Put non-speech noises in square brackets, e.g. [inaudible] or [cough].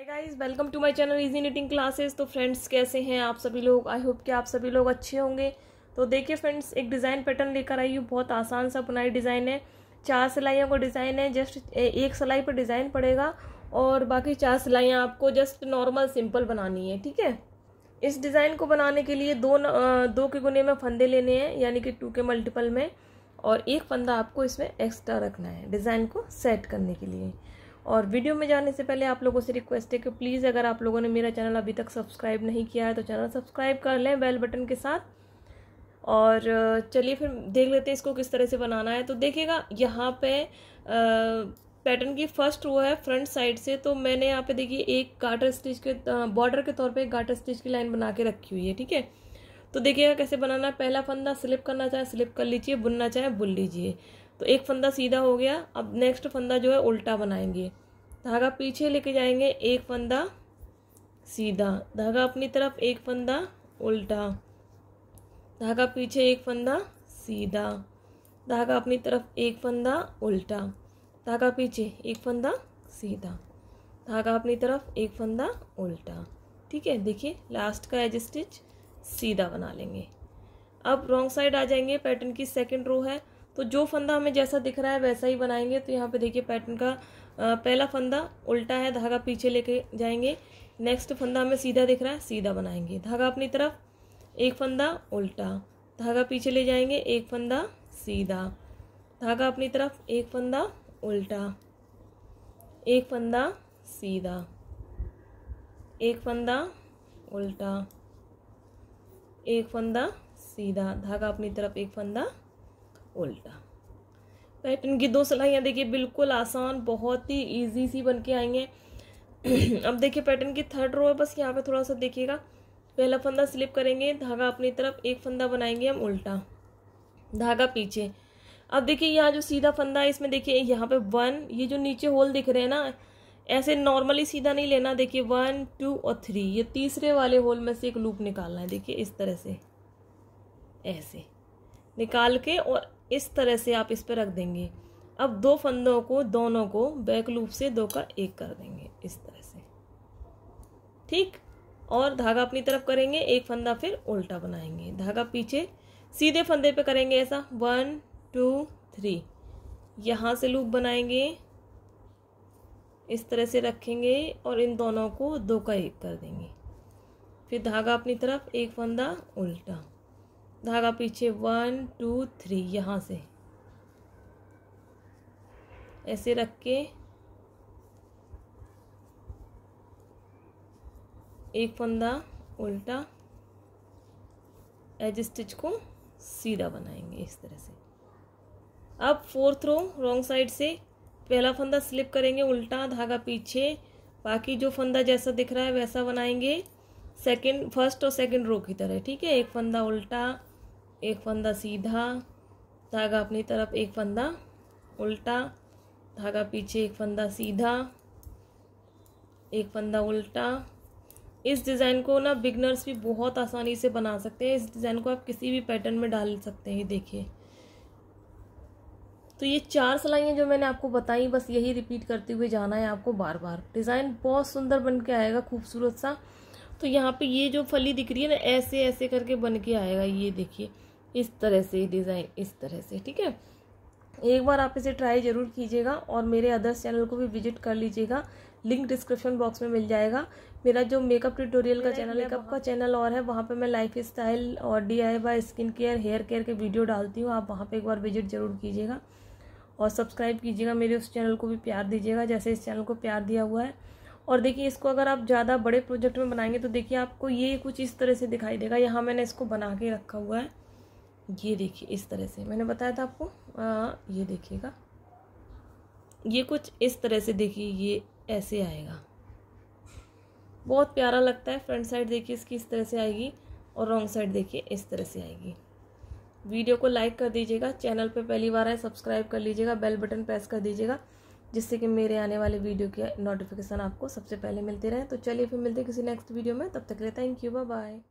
hi guys welcome to my channel easy knitting classes तो friends कैसे हैं आप सभी लोग आई होप कि आप सभी लोग अच्छे होंगे तो देखिए फ्रेंड्स एक डिज़ाइन पैटर्न लेकर आई हूँ बहुत आसान सा बुनाई डिज़ाइन है चार सिलाइयों का डिज़ाइन है जस्ट एक सिलाई पर डिज़ाइन पड़ेगा और बाकी चार सिलाइयाँ आपको जस्ट नॉर्मल सिंपल बनानी है ठीक है इस डिज़ाइन को बनाने के लिए दो न, दो के गुने में फंदे लेने हैं यानी कि टू के मल्टीपल में और एक फंदा आपको इसमें एक्स्ट्रा रखना है डिज़ाइन को सेट करने के लिए और वीडियो में जाने से पहले आप लोगों से रिक्वेस्ट है कि प्लीज़ अगर आप लोगों ने मेरा चैनल अभी तक सब्सक्राइब नहीं किया है तो चैनल सब्सक्राइब कर लें बेल बटन के साथ और चलिए फिर देख लेते हैं इसको किस तरह से बनाना है तो देखिएगा यहाँ पे पैटर्न की फर्स्ट वो है फ्रंट साइड से तो मैंने यहाँ पे देखिए एक गाटर स्टिच के बॉर्डर के तौर पे एक गाटर स्टिच की लाइन बना के रखी हुई है ठीक है तो देखिएगा कैसे बनाना है पहला फंदा स्लिप करना चाहे स्लिप कर लीजिए बुनना चाहे बुन लीजिए तो एक फंदा सीधा हो गया अब नेक्स्ट फंदा जो है उल्टा बनाएंगे धागा पीछे लेके जाएंगे एक फंदा सीधा धागा अपनी तरफ एक फंदा उल्टा धागा पीछे एक फंदा सीधा धागा अपनी तरफ एक फंदा उल्टा धागा पीछे एक फंदा सीधा धागा अपनी तरफ एक फंदा उल्टा ठीक है देखिए लास्ट का एज स्टिच सीधा बना लेंगे अब रॉन्ग साइड आ जाएंगे पैटर्न की सेकंड रो है तो जो फंदा हमें जैसा दिख रहा है वैसा ही बनाएंगे तो यहाँ पे देखिए पैटर्न का पहला फंदा उल्टा है धागा पीछे लेके जाएंगे नेक्स्ट फंदा हमें सीधा दिख रहा है सीधा बनाएंगे धागा अपनी तरफ एक फंदा उल्टा धागा पीछे ले जाएंगे एक फंदा सीधा धागा अपनी तरफ एक फंदा उल्टा एक फंदा सीधा एक फंदा उल्टा एक फंदा सीधा धागा अपनी तरफ एक फंदा उल्टा पैटर्न की दो सिलाइयाँ देखिए बिल्कुल आसान बहुत ही ईजी सी बन के आई हैं [clears throat] अब देखिए पैटर्न की थर्ड रो है बस यहाँ पे थोड़ा सा देखिएगा पहला फंदा स्लिप करेंगे धागा अपनी तरफ एक फंदा बनाएंगे हम उल्टा धागा पीछे अब देखिए यहाँ जो सीधा फंदा है इसमें देखिए यहाँ पे वन ये जो नीचे होल दिख रहे हैं ना ऐसे नॉर्मली सीधा नहीं लेना देखिए वन टू और थ्री ये तीसरे वाले होल में से एक लूप निकालना है देखिए इस तरह से ऐसे निकाल के और इस तरह से आप इस पर रख देंगे अब दो फंदों को दोनों को बैक लूप से दो का एक कर देंगे इस तरह से ठीक और धागा अपनी तरफ करेंगे एक फंदा फिर उल्टा बनाएंगे धागा पीछे सीधे फंदे पे करेंगे ऐसा वन टू थ्री यहाँ से लूप बनाएंगे इस तरह से रखेंगे और इन दोनों को दो का एक कर देंगे फिर धागा अपनी तरफ एक फंदा उल्टा धागा पीछे वन टू थ्री यहाँ से ऐसे रख के एक फंदा उल्टा एज स्टिच को सीधा बनाएंगे इस तरह से अब फोर्थ रो रॉन्ग साइड से पहला फंदा स्लिप करेंगे उल्टा धागा पीछे बाकी जो फंदा जैसा दिख रहा है वैसा बनाएंगे सेकंड फर्स्ट और सेकंड रो की तरह ठीक है एक फंदा उल्टा एक फंदा सीधा धागा अपनी तरफ एक फंदा उल्टा धागा पीछे एक फंदा सीधा एक फंदा उल्टा इस डिज़ाइन को ना बिगनर्स भी बहुत आसानी से बना सकते हैं इस डिज़ाइन को आप किसी भी पैटर्न में डाल सकते हैं देखिए तो ये चार सिलाइयाँ जो मैंने आपको बताई बस यही रिपीट करते हुए जाना है आपको बार बार डिज़ाइन बहुत सुंदर बन के आएगा खूबसूरत सा तो यहाँ पे ये जो फली दिख रही है ना ऐसे ऐसे करके बन के आएगा ये देखिए इस तरह से डिज़ाइन इस तरह से ठीक है एक बार आप इसे ट्राई ज़रूर कीजिएगा और मेरे अदर्स चैनल को भी विजिट कर लीजिएगा लिंक डिस्क्रिप्शन बॉक्स में मिल जाएगा मेरा जो मेकअप ट्यूटोरियल का चैनल मेकअप का चैनल और है वहाँ पे मैं लाइफ स्टाइल और D I Y skin care hair care के वीडियो डालती हूँ आप वहाँ पे एक बार विजिट ज़रूर कीजिएगा और सब्सक्राइब कीजिएगा मेरे उस चैनल को भी प्यार दीजिएगा जैसे इस चैनल को प्यार दिया हुआ है और देखिए इसको अगर आप ज़्यादा बड़े प्रोजेक्ट में बनाएंगे तो देखिए आपको ये कुछ इस तरह से दिखाई देगा यहाँ मैंने इसको बना के रखा हुआ है ये देखिए इस तरह से मैंने बताया था आपको आ, ये देखिएगा ये कुछ इस तरह से देखिए ये ऐसे आएगा बहुत प्यारा लगता है फ्रंट साइड देखिए इसकी इस तरह से आएगी और रॉन्ग साइड देखिए इस तरह से आएगी वीडियो को लाइक कर दीजिएगा चैनल पे पहली बार आए सब्सक्राइब कर लीजिएगा बेल बटन प्रेस कर दीजिएगा जिससे कि मेरे आने वाले वीडियो के नोटिफिकेशन आपको सबसे पहले मिलते रहे तो चलिए फिर मिलते हैं किसी नेक्स्ट वीडियो में तब तक रहे थैंक यू बाय